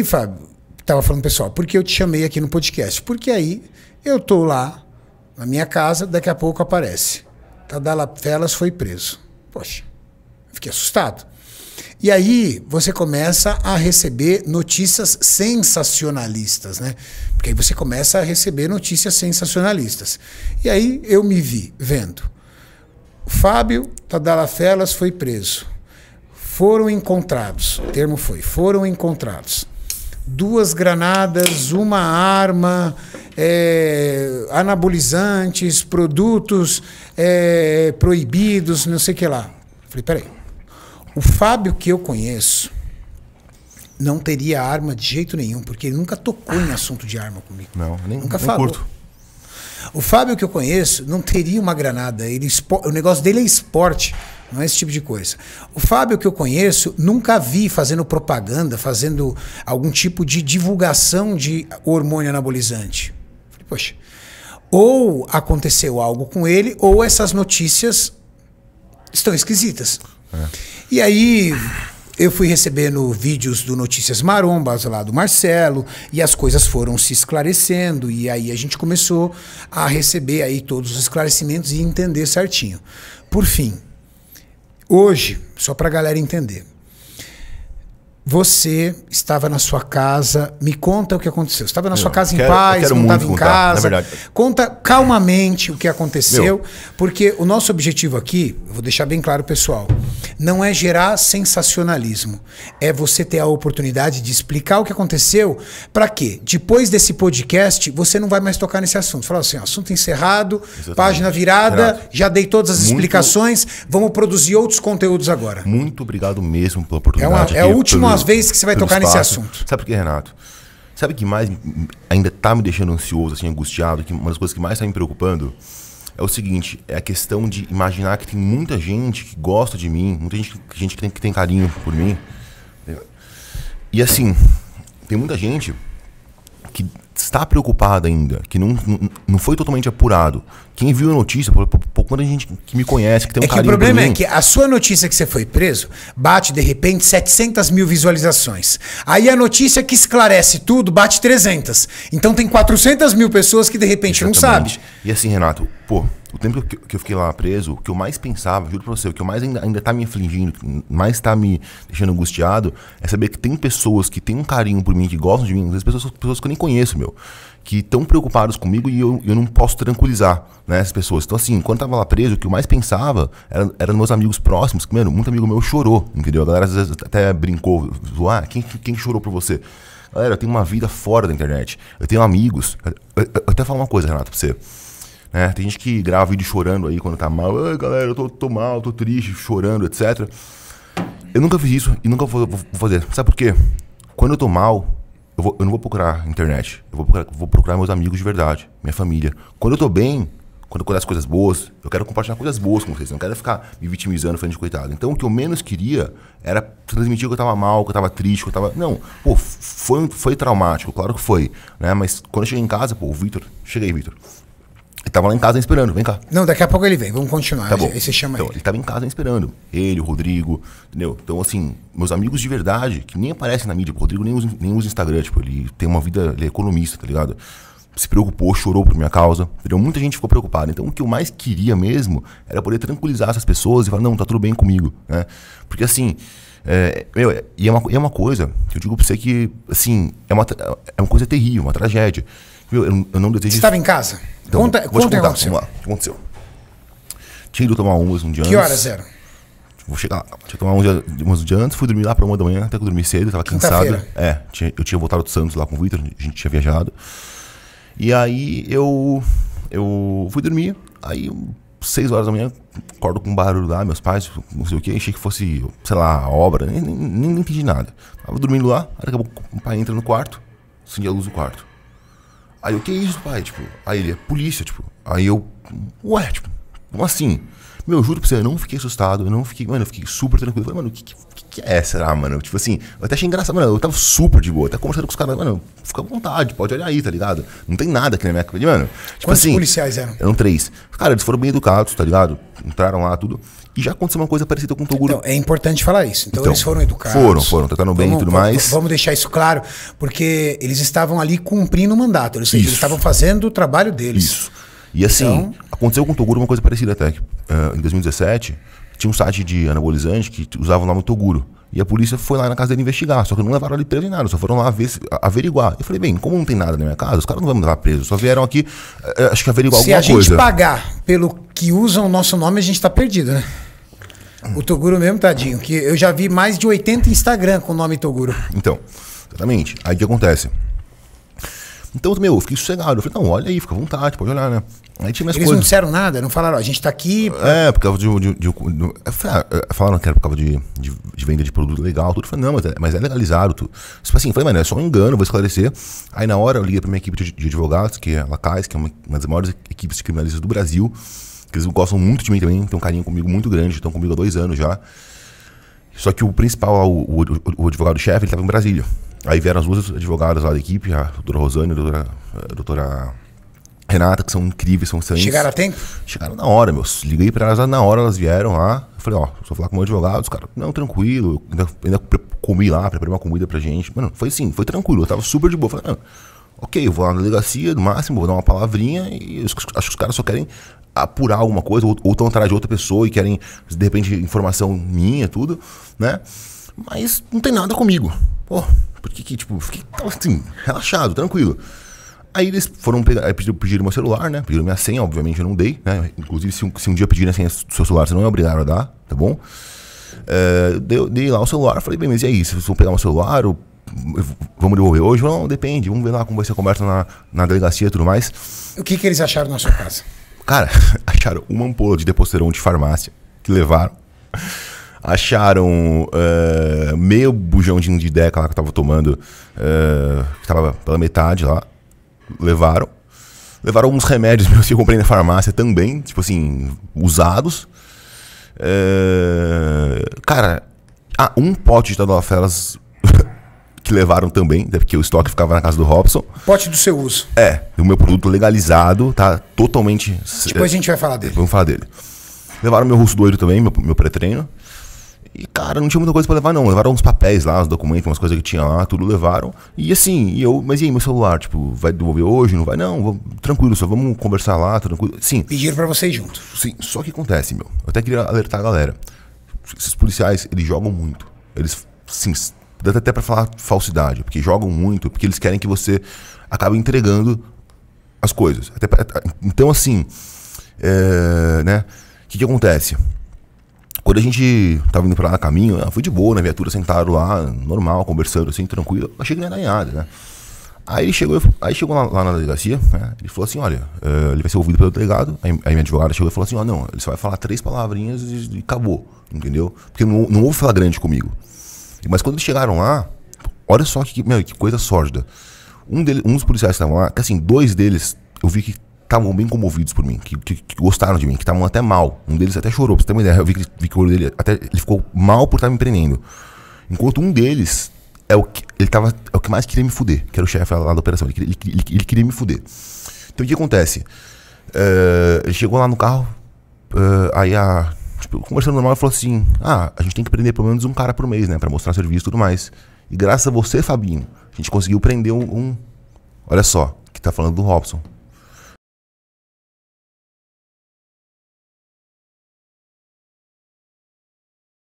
E Fábio, estava falando, pessoal, porque eu te chamei aqui no podcast? Porque aí eu tô lá na minha casa, daqui a pouco aparece. Tadala Felas foi preso. Poxa, fiquei assustado. E aí você começa a receber notícias sensacionalistas, né? Porque aí você começa a receber notícias sensacionalistas. E aí eu me vi vendo. Fábio Tadala Felas foi preso. Foram encontrados, o termo foi, foram encontrados duas granadas, uma arma, é, anabolizantes, produtos é, proibidos, não sei o que lá. Falei, peraí. O Fábio que eu conheço não teria arma de jeito nenhum, porque ele nunca tocou em assunto de arma comigo. Não, nem, nunca nem falou. Curto. O Fábio que eu conheço não teria uma granada. Ele, o negócio dele é esporte. Não é esse tipo de coisa. O Fábio que eu conheço, nunca vi fazendo propaganda, fazendo algum tipo de divulgação de hormônio anabolizante. Falei, poxa. Ou aconteceu algo com ele, ou essas notícias estão esquisitas. É. E aí eu fui recebendo vídeos do Notícias Marombas lá do Marcelo, e as coisas foram se esclarecendo, e aí a gente começou a receber aí todos os esclarecimentos e entender certinho. Por fim, Hoje, só para a galera entender, você estava na sua casa, me conta o que aconteceu. Você estava na sua casa quero, em paz, não estava em casa. conta calmamente o que aconteceu, Meu. porque o nosso objetivo aqui, eu vou deixar bem claro, pessoal não é gerar sensacionalismo. É você ter a oportunidade de explicar o que aconteceu para que, depois desse podcast, você não vai mais tocar nesse assunto. Fala assim, assunto encerrado, Exatamente. página virada, Renato, já dei todas as muito, explicações, vamos produzir outros conteúdos agora. Muito obrigado mesmo pela oportunidade. É, uma, é a última pelo, vez que você vai tocar espaço. nesse assunto. Sabe por quê, Renato? Sabe o que mais ainda tá me deixando ansioso, assim, angustiado? Que uma das coisas que mais está me preocupando é o seguinte, é a questão de imaginar que tem muita gente que gosta de mim, muita gente, gente que, tem, que tem carinho por mim. Né? E assim, tem muita gente que está preocupada ainda, que não, não foi totalmente apurado. Quem viu a notícia, por, Pô, quando a gente que me conhece, que tem um é que O problema é que a sua notícia que você foi preso bate, de repente, 700 mil visualizações. Aí a notícia que esclarece tudo bate 300. Então tem 400 mil pessoas que, de repente, Exatamente. não sabem. E assim, Renato, pô, o tempo que, eu fiquei lá preso, o que eu mais pensava, juro pra você, o que eu mais ainda, ainda tá me afligindo, mais tá me deixando angustiado, é saber que tem pessoas que têm um carinho por mim, que gostam de mim, às vezes pessoas, pessoas que eu nem conheço, meu que estão preocupados comigo e eu, eu não posso tranquilizar né, essas pessoas. Então, assim, quando eu tava lá preso, o que eu mais pensava eram era meus amigos próximos, que, mano, muito amigo meu chorou, entendeu? A galera às vezes até brincou, zoar, ah, quem, quem chorou por você? Galera, eu tenho uma vida fora da internet, eu tenho amigos. Eu, eu, eu até falo uma coisa, Renato, pra você. Né? Tem gente que grava vídeo chorando aí quando tá mal. Ai, galera, eu tô, tô mal, tô triste, chorando, etc. Eu nunca fiz isso e nunca vou, vou fazer. Sabe por quê? Quando eu tô mal, eu, vou, eu não vou procurar internet. Eu vou procurar, vou procurar meus amigos de verdade, minha família. Quando eu tô bem, quando eu conheço coisas boas, eu quero compartilhar coisas boas com vocês. Eu não quero ficar me vitimizando, falando de coitado. Então, o que eu menos queria era transmitir que eu estava mal, que eu estava triste, que eu estava Não, pô, foi, foi traumático, claro que foi. Né? Mas quando eu cheguei em casa, pô, o Vitor... Cheguei, Vitor. Ele tava lá em casa esperando, vem cá. Não, daqui a pouco ele vem, vamos continuar. Tá bom. Aí chama então, ele. Ele tava em casa esperando. Ele, o Rodrigo, entendeu? Então, assim, meus amigos de verdade, que nem aparecem na mídia, o Rodrigo nem usa, nem usa Instagram, tipo, ele tem uma vida, ele é economista, tá ligado? se preocupou, chorou por minha causa. Entendeu? Muita gente ficou preocupada. Então, o que eu mais queria mesmo era poder tranquilizar essas pessoas e falar: não, tá tudo bem comigo. Né? Porque assim. É, meu, e é uma, é uma coisa que eu digo pra você que, assim, é uma, é uma coisa terrível, uma tragédia. Meu, eu, eu não desejo. Você estava em casa? Então, conta, vou conta te contar, aconteceu. Vamos lá, o que aconteceu? Tinha ido tomar umas um dia antes. Que horas era? Vou chegar lá. Tinha tomado um dia, umas um dia antes, fui dormir lá pra uma da manhã, até que eu dormi cedo, tava cansado. É, tinha, eu tinha voltado do Santos lá com o Victor a gente tinha viajado. E aí eu, eu fui dormir, aí 6 horas da manhã, acordo com um barulho lá, meus pais, não sei o que, achei que fosse, sei lá, obra, nem, nem, nem entendi nada. Tava dormindo lá, aí acabou o pai entra no quarto, acendi a luz do quarto. Aí o que é isso, pai? Tipo, aí ele, é polícia, tipo. Aí eu, ué, tipo, como assim? Meu, eu juro pra você, eu não fiquei assustado, eu não fiquei, mano, eu fiquei super tranquilo. Eu falei, mano, o que, que, que é, será, mano? Tipo assim, eu até achei engraçado, mano, eu tava super de boa, até conversando com os caras, mano, fica à vontade, pode olhar aí, tá ligado? Não tem nada aqui na minha cabeça, mano. Tipo Quantos assim, policiais eram? Eram três. Cara, eles foram bem educados, tá ligado? Entraram lá, tudo. E já aconteceu uma coisa parecida com o Toguro. Então, é importante falar isso. Então, então eles foram educados. Foram, foram, tratando bem e tudo vamos, mais. Vamos deixar isso claro, porque eles estavam ali cumprindo o mandato. Eles, eles estavam fazendo o trabalho deles. Isso. E assim, então... aconteceu com o Toguro uma coisa parecida até. Que, uh, em 2017, tinha um site de anabolizante que usava o nome Toguro. E a polícia foi lá na casa dele investigar, só que não levaram ele preso nem nada, só foram lá ver, averiguar. Eu falei, bem, como não tem nada na minha casa, os caras não vão me levar preso, só vieram aqui, eh, eh, acho que averiguar Se alguma coisa. Se a gente pagar pelo que usam o nosso nome, a gente tá perdido, né? O Toguro mesmo, tadinho, que eu já vi mais de 80 Instagram com o nome Toguro. Então, exatamente. Aí o que acontece? Então, meu, eu fiquei sossegado. Eu falei, não, olha aí, fica à vontade, pode olhar, né? Aí tinha minhas Eles não disseram nada, não falaram, a gente tá aqui. É, pra... É, por causa de. de, de, de ah, eh, falaram que era por causa de, de, venda de produto legal, tudo. Eu falei, não, mas é, mas é legalizado. Tudo. Tipo assim, falei, mano, é só um engano, vou esclarecer. Aí na hora eu liguei pra minha equipe de, advogados, que é a Lacais, que é uma, uma das maiores equipes de criminalistas do Brasil. Que eles gostam muito de mim também, tem um carinho comigo muito grande, estão comigo há dois anos já. Só que o principal, o, o, o advogado-chefe, ele estava em Brasília. Aí vieram as duas advogadas lá da equipe, a doutora Rosane e a doutora, eh, a doutora Renata, que são incríveis, são excelentes. Chegaram a tempo? Chegaram na hora, meus. Liguei pra elas na hora, elas vieram lá. Eu falei, ó, só falar com o meu advogado. Os caras, não, tranquilo. Ainda, ainda comi lá, preparei uma comida pra gente. Mano, foi assim, foi tranquilo. Eu tava super de boa. Falei, não, ok, eu vou lá na delegacia, no máximo, vou dar uma palavrinha e os, acho que os caras só querem apurar alguma coisa ou estão atrás de outra pessoa e querem, de repente, informação minha, tudo, né? Mas não tem nada comigo. Pô, porque que, tipo, fiquei assim, relaxado, tranquilo. Aí eles foram pegar, aí pediram, meu celular, né? Pediram minha senha, obviamente eu não dei, né? Inclusive, se um, se um dia pedir a senha do seu celular, você não é obrigado a dar, tá bom? Uh, dei, dei, lá o celular, falei, bem, mas e aí? Vocês vão pegar meu celular? Ou, vamos devolver hoje? Não, depende, vamos ver lá como vai ser a conversa na, na delegacia e tudo mais. O que, que eles acharam na sua casa? Cara, acharam uma ampola de deposterão de farmácia que levaram acharam uh, meio bujão de indideca lá que eu tava tomando, uh, que tava pela metade lá, levaram. Levaram alguns remédios meus que eu comprei na farmácia também, tipo assim, usados. Eh, cara, ah, um pote de Tadalafelas que levaram também, né, porque o estoque ficava na casa do Robson. Pote do seu uso. É, o meu produto legalizado, tá totalmente. Depois a gente vai falar dele. Vamos falar dele. Levaram meu russo doido também, meu, meu pré-treino. E, cara, não tinha muita coisa para levar, não. Levaram uns papéis lá, os documentos, umas coisas que tinha lá, tudo levaram. E assim, e eu, mas e aí, meu celular? Tipo, vai devolver hoje? Não vai? Não, tranquilo, só vamos conversar lá, tá tranquilo. Sim. Pediram para vocês juntos Sim, só que acontece, meu. Eu até queria alertar a galera. Esses policiais, eles jogam muito. Eles, sim, dá até para falar falsidade, porque jogam muito, porque eles querem que você acabe entregando as coisas. Até pra, então, assim, é, né? O que, que acontece? Quando a gente tava indo pra lá a caminho, eu fui de boa na viatura, sentado lá, normal, conversando assim, tranquilo. achei que não ia dar em nada, né? Aí ele chegou, aí chegou lá, lá na delegacia, né? ele falou assim, olha, uh, ele vai ser ouvido pelo delegado, aí, aí minha advogada chegou e falou assim, ó, oh, não, ele só vai falar três palavrinhas e, e acabou, entendeu? Porque não, não houve flagrante comigo. Mas quando eles chegaram lá, olha só que, meu, que coisa sórdida. Um, dele, um dos policiais que estavam lá, que assim, dois deles, eu vi que estavam bem comovidos por mim, que, que, que, gostaram de mim, que estavam até mal. Um deles até chorou, pra você ter uma ideia. Eu vi que, vi que o olho dele até ele ficou mal por estar me prendendo. Enquanto um deles é o que ele tava, é o que mais queria me fuder, que era o chefe lá da operação. Ele, ele, ele, ele queria me fuder. Então o que acontece? Uh, ele chegou lá no carro, uh, aí a. Tipo, conversando normal, ele falou assim: Ah, a gente tem que prender pelo menos um cara por mês, né? Pra mostrar serviço e tudo mais. E graças a você, Fabinho, a gente conseguiu prender um. um olha só, que tá falando do Robson.